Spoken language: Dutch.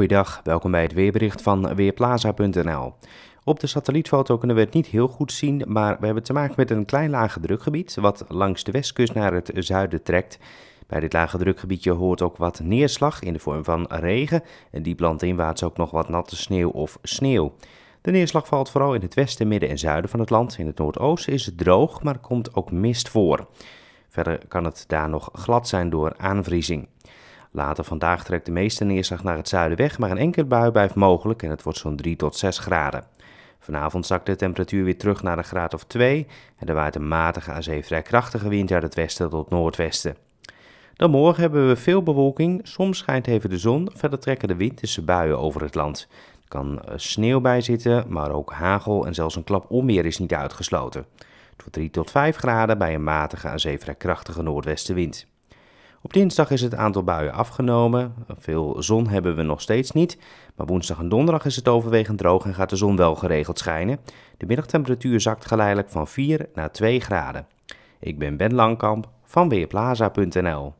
Goeiedag, welkom bij het weerbericht van Weerplaza.nl. Op de satellietfoto kunnen we het niet heel goed zien, maar we hebben te maken met een klein lage drukgebied wat langs de westkust naar het zuiden trekt. Bij dit lage drukgebiedje hoort ook wat neerslag in de vorm van regen en die plant inwaarts ook nog wat natte sneeuw of sneeuw. De neerslag valt vooral in het westen, midden en zuiden van het land. In het noordoosten is het droog, maar komt ook mist voor. Verder kan het daar nog glad zijn door aanvriezing. Later vandaag trekt de meeste neerslag naar het zuiden weg, maar een enkele bui blijft mogelijk en het wordt zo'n 3 tot 6 graden. Vanavond zakt de temperatuur weer terug naar een graad of 2 en er waait een matige aan zee vrij krachtige wind uit het westen tot noordwesten. Dan morgen hebben we veel bewolking, soms schijnt even de zon, verder trekken de winterse buien over het land. Er kan eh, sneeuw bij zitten, maar ook hagel en zelfs een klap onweer is niet uitgesloten. Het wordt 3 tot 5 graden bij een matige aan zee vrij krachtige noordwestenwind. Op dinsdag is het aantal buien afgenomen. Veel zon hebben we nog steeds niet. Maar woensdag en donderdag is het overwegend droog en gaat de zon wel geregeld schijnen. De middagtemperatuur zakt geleidelijk van 4 naar 2 graden. Ik ben Ben Langkamp van Weerplaza.nl.